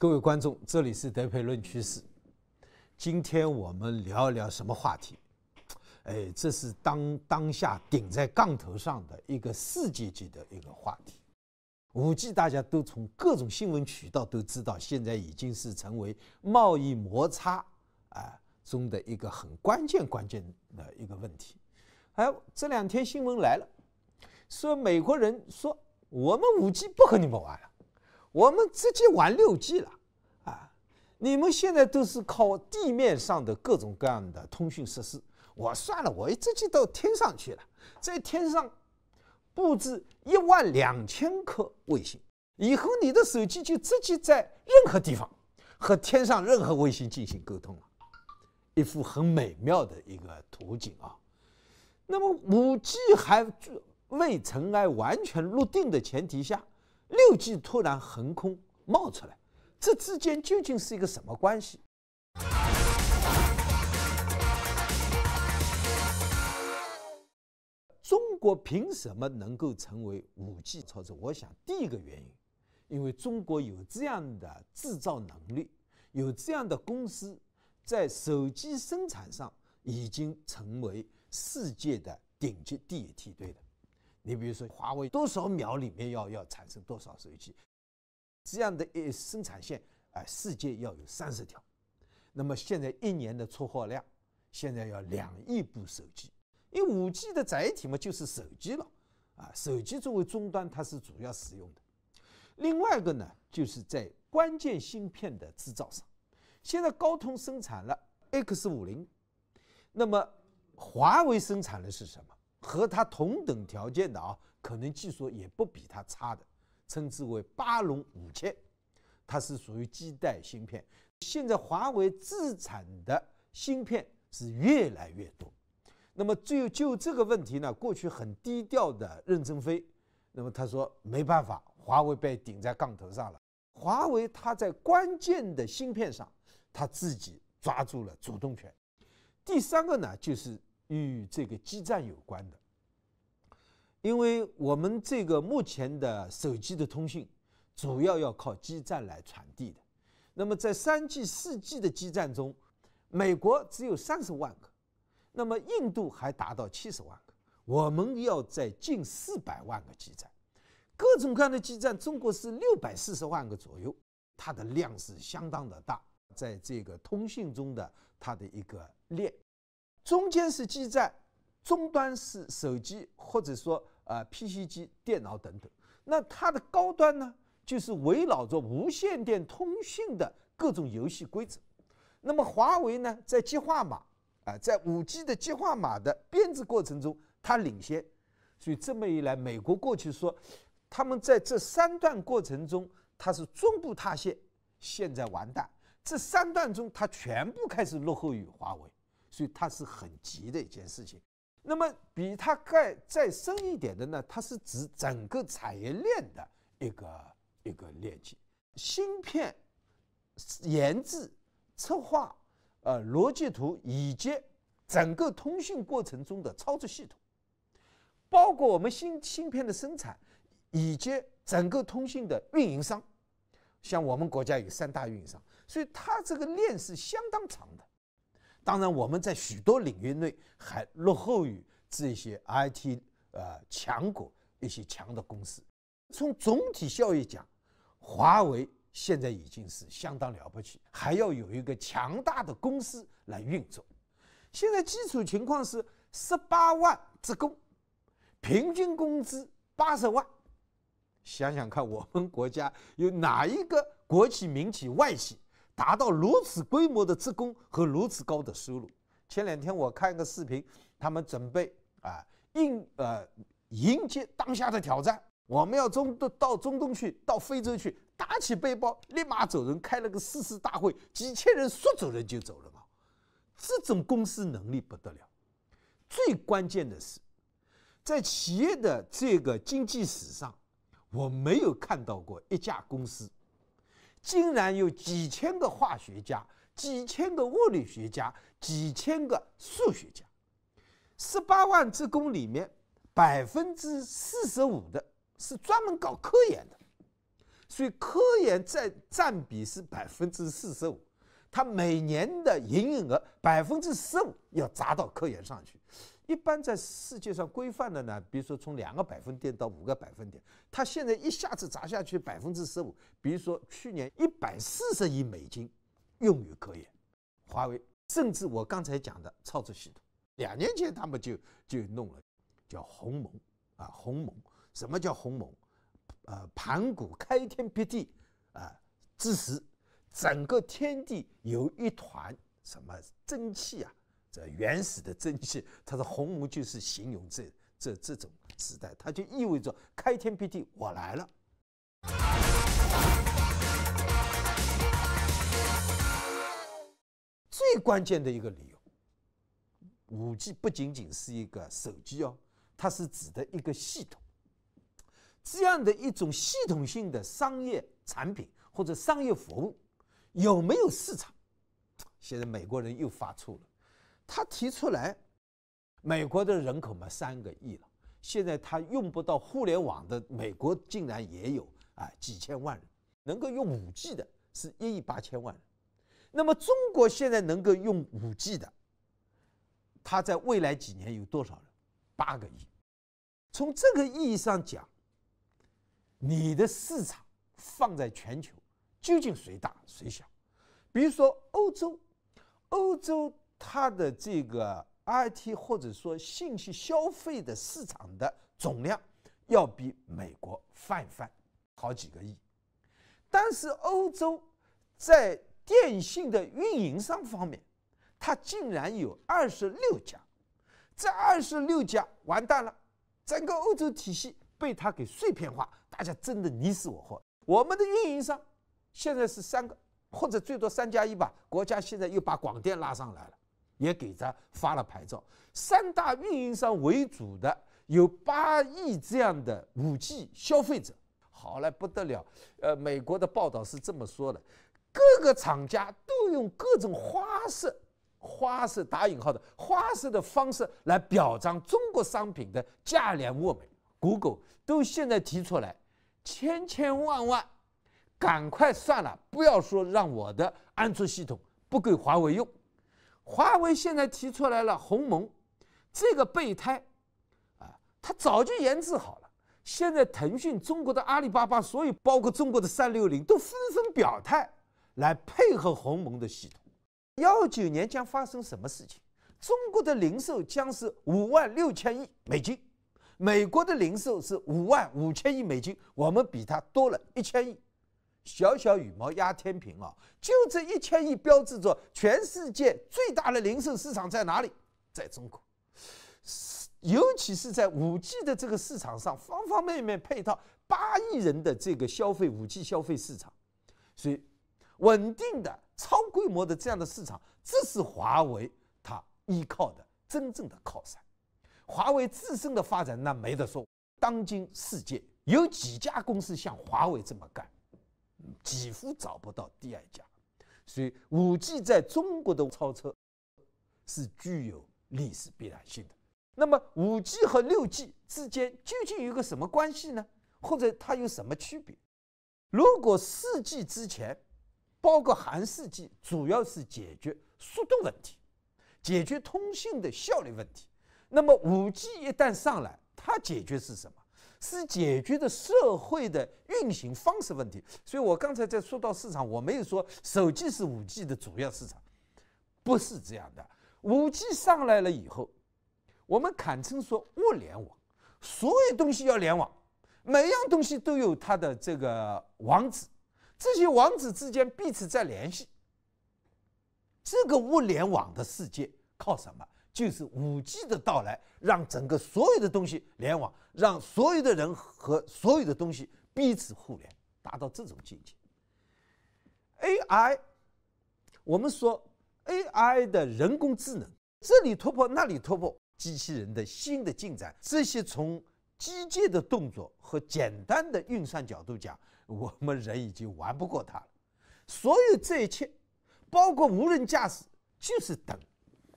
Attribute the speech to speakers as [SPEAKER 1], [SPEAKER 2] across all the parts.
[SPEAKER 1] 各位观众，这里是德培论趋势。今天我们聊一聊什么话题？哎，这是当当下顶在杠头上的一个世界级的一个话题。五 G，大家都从各种新闻渠道都知道，现在已经是成为贸易摩擦啊中的一个很关键关键的一个问题。哎，这两天新闻来了，说美国人说我们五 G 不和你们玩了。我们直接玩六 G 了，啊！你们现在都是靠地面上的各种各样的通讯设施。我算了，我直接到天上去了，在天上布置一万两千颗卫星，以后你的手机就直接在任何地方和天上任何卫星进行沟通了，一幅很美妙的一个图景啊。那么五 G 还未尘埃完全落定的前提下。六 G 突然横空冒出来，这之间究竟是一个什么关系？中国凭什么能够成为五 G 超车？我想第一个原因，因为中国有这样的制造能力，有这样的公司在手机生产上已经成为世界的顶级第一梯队的。你比如说，华为多少秒里面要要产生多少手机，这样的一生产线啊，世界要有三十条。那么现在一年的出货量，现在要两亿部手机。因为五 G 的载体嘛，就是手机了啊，手机作为终端，它是主要使用的。另外一个呢，就是在关键芯片的制造上，现在高通生产了 X 五零，那么华为生产的是什么？和它同等条件的啊，可能技术也不比它差的，称之为巴龙五千，它是属于基带芯片。现在华为自产的芯片是越来越多。那么就就这个问题呢，过去很低调的任正非，那么他说没办法，华为被顶在杠头上了。华为它在关键的芯片上，它自己抓住了主动权。第三个呢就是。与这个基站有关的，因为我们这个目前的手机的通讯，主要要靠基站来传递的。那么在三 G、四 G 的基站中，美国只有三十万个，那么印度还达到七十万个。我们要在近四百万个基站，各种各样的基站，中国是六百四十万个左右，它的量是相当的大，在这个通讯中的它的一个链。中间是基站，终端是手机或者说啊 PC 机、电脑等等。那它的高端呢，就是围绕着无线电通信的各种游戏规则。那么华为呢，在计化码啊，在五 G 的计化码的编制过程中，它领先。所以这么一来，美国过去说他们在这三段过程中它是中部塌陷，现在完蛋，这三段中它全部开始落后于华为。所以它是很急的一件事情。那么比它盖再深一点的呢？它是指整个产业链的一个一个链接，芯片研制、策划、呃逻辑图以及整个通讯过程中的操作系统，包括我们芯芯片的生产以及整个通信的运营商。像我们国家有三大运营商，所以它这个链是相当长的。当然，我们在许多领域内还落后于这些 IT 呃强国一些强的公司。从总体效益讲，华为现在已经是相当了不起，还要有一个强大的公司来运作。现在基础情况是十八万职工，平均工资八十万。想想看，我们国家有哪一个国企、民企、外企？达到如此规模的职工和如此高的收入，前两天我看一个视频，他们准备啊应呃迎接当下的挑战，我们要中东到中东去，到非洲去，打起背包立马走人，开了个誓师大会，几千人说走人就走了嘛。这种公司能力不得了，最关键的是，在企业的这个经济史上，我没有看到过一家公司。竟然有几千个化学家、几千个物理学家、几千个数学家，十八万职工里面，百分之四十五的是专门搞科研的，所以科研占占比是百分之四十五，他每年的营业额百分之十五要砸到科研上去。一般在世界上规范的呢，比如说从两个百分点到五个百分点，它现在一下子砸下去百分之十五。比如说去年一百四十亿美金用于科研，华为甚至我刚才讲的操作系统，两年前他们就就弄了，叫鸿蒙啊，鸿蒙。什么叫鸿蒙？呃，盘古开天辟地啊，之时，整个天地有一团什么蒸汽啊。这原始的蒸汽，它的红蒙就是形容这这这种时代，它就意味着开天辟地，我来了。最关键的一个理由，五 G 不仅仅是一个手机哦，它是指的一个系统。这样的一种系统性的商业产品或者商业服务，有没有市场？现在美国人又发怵了。他提出来，美国的人口嘛三个亿了，现在他用不到互联网的美国竟然也有啊几千万人能够用五 G 的是一亿八千万，那么中国现在能够用五 G 的，他在未来几年有多少人？八个亿。从这个意义上讲，你的市场放在全球究竟谁大谁小？比如说欧洲，欧洲。它的这个 I T 或者说信息消费的市场的总量要比美国泛泛好几个亿，但是欧洲在电信的运营商方面，它竟然有二十六家，这二十六家完蛋了，整个欧洲体系被它给碎片化，大家争得你死我活。我们的运营商现在是三个或者最多三加一吧，国家现在又把广电拉上来了。也给他发了牌照，三大运营商为主的有八亿这样的五 G 消费者，好了不得了。呃，美国的报道是这么说的，各个厂家都用各种花式、花式打引号的花式的方式来表彰中国商品的价廉物美。Google 都现在提出来，千千万万，赶快算了，不要说让我的安卓系统不给华为用。华为现在提出来了鸿蒙这个备胎，啊，它早就研制好了。现在腾讯、中国的阿里巴巴，所有包括中国的三六零，都纷纷表态来配合鸿蒙的系统。幺九年将发生什么事情？中国的零售将是五万六千亿美金，美国的零售是五万五千亿美金，我们比它多了一千亿。小小羽毛压天平啊！就这一千亿，标志着全世界最大的零售市场在哪里？在中国，尤其是在五 G 的这个市场上，方方面面配套八亿人的这个消费五 G 消费市场，所以稳定的超规模的这样的市场，这是华为它依靠的真正的靠山。华为自身的发展那没得说，当今世界有几家公司像华为这么干？几乎找不到第二家，所以五 G 在中国的超车是具有历史必然性的。那么五 G 和六 G 之间究竟有个什么关系呢？或者它有什么区别？如果四 G 之前，包括含四 G，主要是解决速度问题，解决通信的效率问题，那么五 G 一旦上来，它解决是什么？是解决的社会的运行方式问题，所以我刚才在说到市场，我没有说手机是五 G 的主要市场，不是这样的。五 G 上来了以后，我们堪称说物联网，所有东西要联网，每样东西都有它的这个网址，这些网址之间彼此在联系，这个物联网的世界靠什么？就是五 G 的到来，让整个所有的东西联网，让所有的人和所有的东西彼此互联，达到这种境界。AI，我们说 AI 的人工智能，这里突破，那里突破，机器人的新的进展，这些从机械的动作和简单的运算角度讲，我们人已经玩不过它了。所有这一切，包括无人驾驶，就是等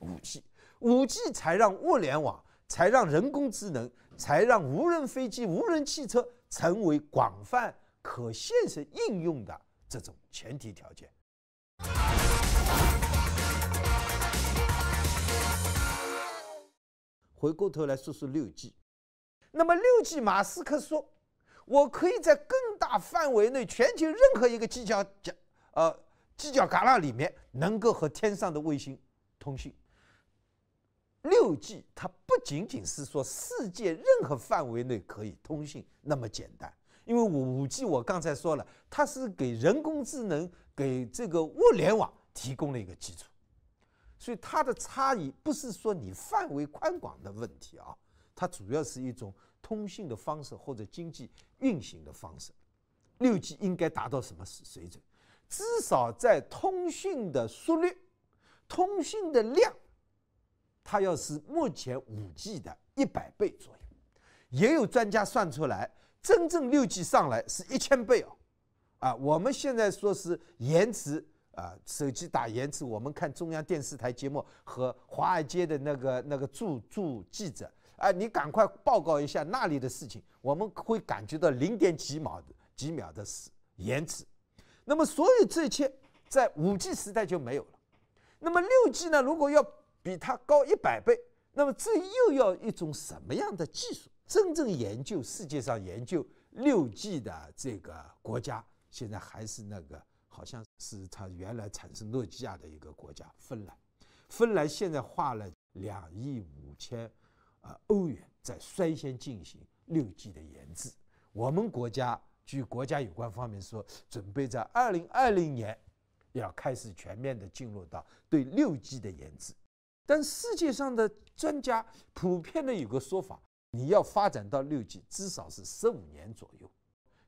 [SPEAKER 1] 五 G。五 G 才让物联网，才让人工智能，才让无人飞机、无人汽车成为广泛可现实应用的这种前提条件。回过头来说说六 G，那么六 G，马斯克说，我可以在更大范围内，全球任何一个犄角角、呃犄角旮旯里面，能够和天上的卫星通信。六 G 它不仅仅是说世界任何范围内可以通信那么简单，因为五 G 我刚才说了，它是给人工智能、给这个物联网提供了一个基础，所以它的差异不是说你范围宽广的问题啊，它主要是一种通信的方式或者经济运行的方式。六 G 应该达到什么水准？至少在通讯的速率、通讯的量。它要是目前五 G 的一百倍左右，也有专家算出来，真正六 G 上来是一千倍哦。啊，我们现在说是延迟啊，手机打延迟，我们看中央电视台节目和华尔街的那个那个驻驻记者啊，你赶快报告一下那里的事情，我们会感觉到零点几秒的几秒的时延迟。那么所有这一切在五 G 时代就没有了。那么六 G 呢？如果要比它高一百倍，那么这又要一种什么样的技术？真正研究世界上研究六 G 的这个国家，现在还是那个好像是它原来产生诺基亚的一个国家——芬兰。芬兰现在花了两亿五千啊欧元，在率先进行六 G 的研制。我们国家据国家有关方面说，准备在二零二零年要开始全面的进入到对六 G 的研制。但世界上的专家普遍的有个说法，你要发展到六 G，至少是十五年左右。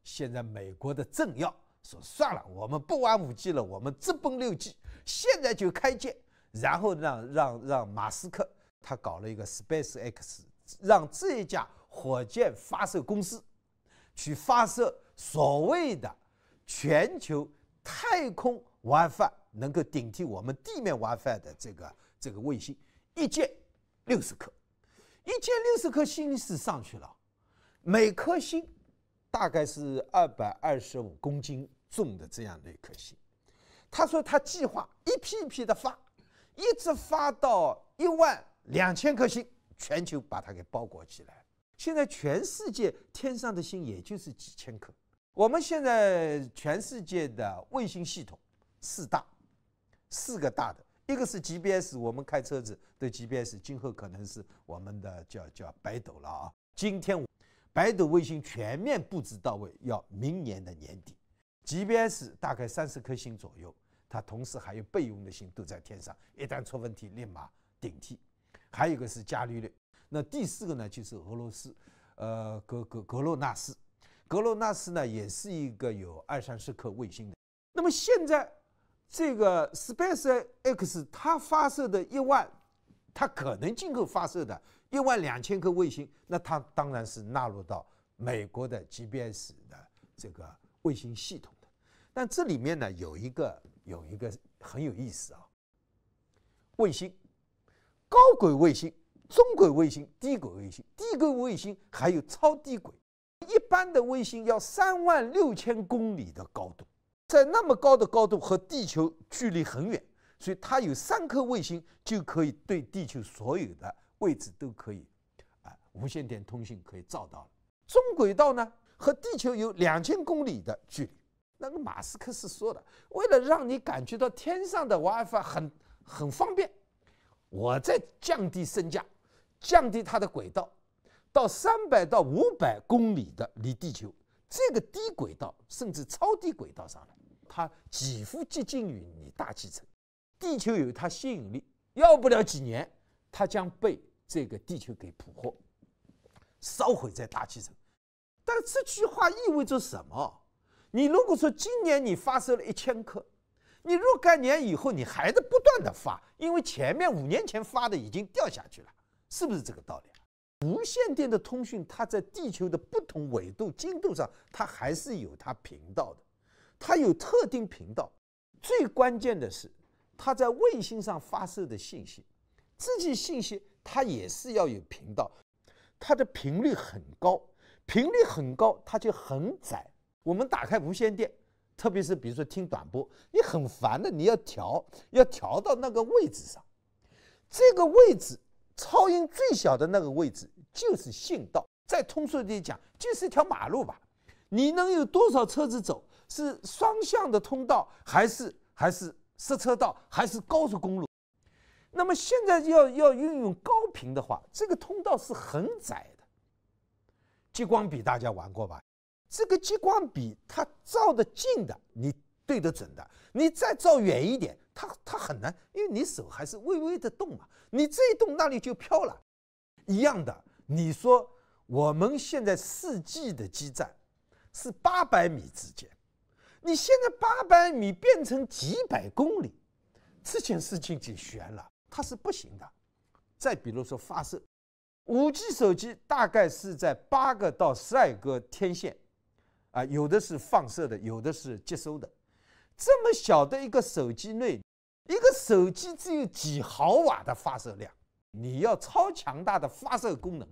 [SPEAKER 1] 现在美国的政要说算了，我们不玩五 G 了，我们直奔六 G，现在就开建，然后让让让马斯克他搞了一个 Space X，让这一家火箭发射公司去发射所谓的全球太空 WiFi，能够顶替我们地面 WiFi 的这个。这个卫星一箭六十颗，一箭六十颗星是上去了，每颗星大概是二百二十五公斤重的这样的一颗星。他说他计划一批一批的发，一直发到一万两千颗星，全球把它给包裹起来。现在全世界天上的星也就是几千颗。我们现在全世界的卫星系统四大，四个大的。一个是 GPS，我们开车子的 GPS，今后可能是我们的叫叫北斗了啊。今天，北斗卫星全面布置到位，要明年的年底。GPS 大概三十颗星左右，它同时还有备用的星都在天上，一旦出问题立马顶替。还有一个是伽利略，那第四个呢就是俄罗斯，呃，格格格洛纳斯。格洛纳斯呢也是一个有二三十颗卫星的，那么现在。这个 Space X 它发射的一万，它可能今后发射的一万两千颗卫星，那它当然是纳入到美国的 GPS 的这个卫星系统的。但这里面呢，有一个有一个很有意思啊。卫星，高轨卫星、中轨卫星、低轨卫星、低轨卫星还有超低轨，一般的卫星要三万六千公里的高度。在那么高的高度和地球距离很远，所以它有三颗卫星就可以对地球所有的位置都可以，啊，无线电通信可以照到。中轨道呢和地球有两千公里的距离。那个马斯克是说的，为了让你感觉到天上的 WiFi 很很方便，我在降低身价，降低它的轨道到三百到五百公里的离地球这个低轨道甚至超低轨道上来。它几乎接近于你大气层，地球有它吸引力，要不了几年，它将被这个地球给捕获，烧毁在大气层。但是这句话意味着什么？你如果说今年你发射了一千颗，你若干年以后你还在不断的发，因为前面五年前发的已经掉下去了，是不是这个道理？无线电的通讯，它在地球的不同纬度、经度上，它还是有它频道的。它有特定频道，最关键的是，它在卫星上发射的信息，这些信息它也是要有频道，它的频率很高，频率很高，它就很窄。我们打开无线电，特别是比如说听短波，你很烦的，你要调，要调到那个位置上，这个位置噪音最小的那个位置就是信道。再通俗点讲，就是一条马路吧，你能有多少车子走？是双向的通道，还是还是塞车道，还是高速公路？那么现在要要运用高频的话，这个通道是很窄的。激光笔大家玩过吧？这个激光笔它照的近的，你对得准的，你再照远一点，它它很难，因为你手还是微微的动嘛，你这一动那里就飘了。一样的，你说我们现在四 G 的基站是八百米之间。你现在八百米变成几百公里，这件事情就悬了，它是不行的。再比如说发射，五 G 手机大概是在八个到十二个天线，啊，有的是放射的，有的是接收的。这么小的一个手机内，一个手机只有几毫瓦的发射量，你要超强大的发射功能，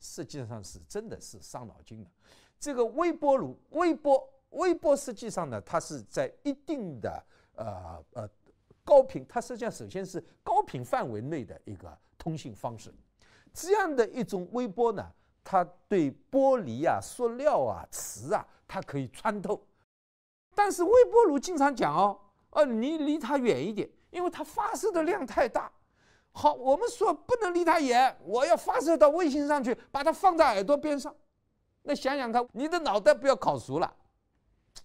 [SPEAKER 1] 实际上是真的是伤脑筋的。这个微波炉微波。微波实际上呢，它是在一定的呃呃高频，它实际上首先是高频范围内的一个通信方式。这样的一种微波呢，它对玻璃啊、塑料啊、瓷啊，它可以穿透。但是微波炉经常讲哦，呃，你离它远一点，因为它发射的量太大。好，我们说不能离它远，我要发射到卫星上去，把它放在耳朵边上。那想想看，你的脑袋不要烤熟了。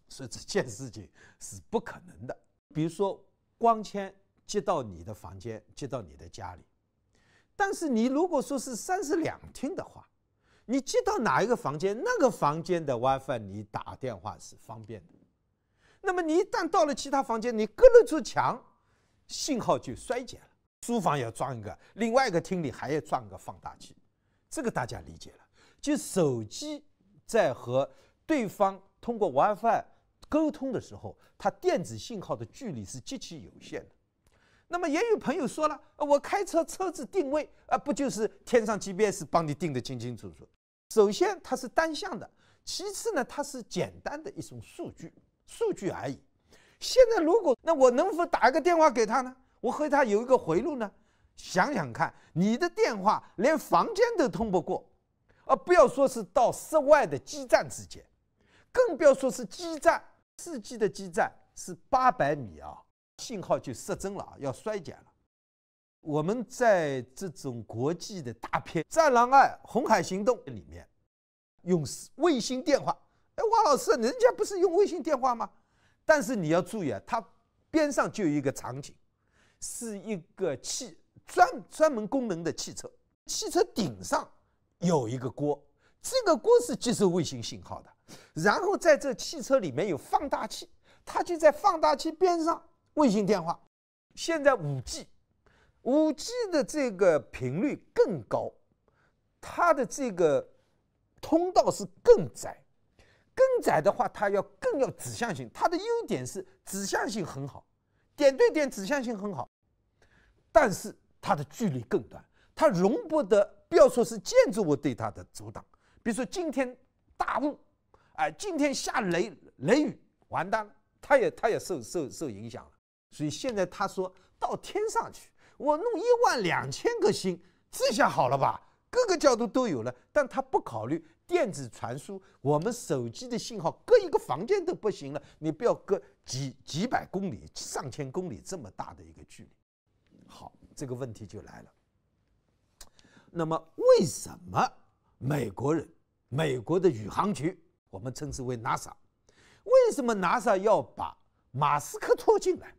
[SPEAKER 1] 所以这件事情是不可能的。比如说，光纤接到你的房间，接到你的家里。但是你如果说是三室两厅的话，你接到哪一个房间，那个房间的 WiFi 你打电话是方便的。那么你一旦到了其他房间，你隔了座墙，信号就衰减了。书房要装一个，另外一个厅里还要装一个放大器，这个大家理解了。就手机在和对方。通过 WiFi 沟通的时候，它电子信号的距离是极其有限的。那么也有朋友说了，我开车车子定位，啊，不就是天上 GPS 帮你定的清清楚楚？首先它是单向的，其次呢，它是简单的一种数据数据而已。现在如果那我能否打一个电话给他呢？我和他有一个回路呢？想想看，你的电话连房间都通不过，而不要说是到室外的基站之间。更不要说是基站，4G 的基站是八百米啊，信号就失真了，要衰减了。我们在这种国际的大片《战狼二》《红海行动》里面，用卫星电话。哎，王老师，人家不是用卫星电话吗？但是你要注意啊，它边上就有一个场景，是一个汽专专门功能的汽车，汽车顶上有一个锅，这个锅是接收卫星信号的。然后在这汽车里面有放大器，它就在放大器边上卫星电话。现在五 G，五 G 的这个频率更高，它的这个通道是更窄，更窄的话它要更要指向性，它的优点是指向性很好，点对点指向性很好，但是它的距离更短，它容不得不要说是建筑物对它的阻挡，比如说今天大雾。哎，今天下雷雷雨，完蛋了，他也他也受受受影响了，所以现在他说到天上去，我弄一万两千个星，这下好了吧？各个角度都有了，但他不考虑电子传输，我们手机的信号隔一个房间都不行了，你不要隔几几百公里、上千公里这么大的一个距离。好，这个问题就来了。那么为什么美国人、美国的宇航局？我们称之为 NASA，为什么 NASA 要把马斯克拖进来？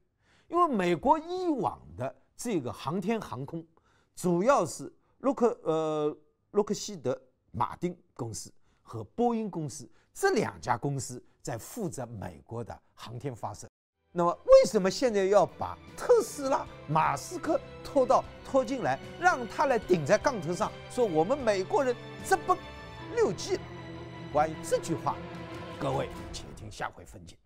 [SPEAKER 1] 因为美国以往的这个航天航空，主要是洛克呃洛克希德马丁公司和波音公司这两家公司在负责美国的航天发射。那么为什么现在要把特斯拉马斯克拖到拖进来，让他来顶在杠头上，说我们美国人这不六 G？关于这句话，各位且听下回分解。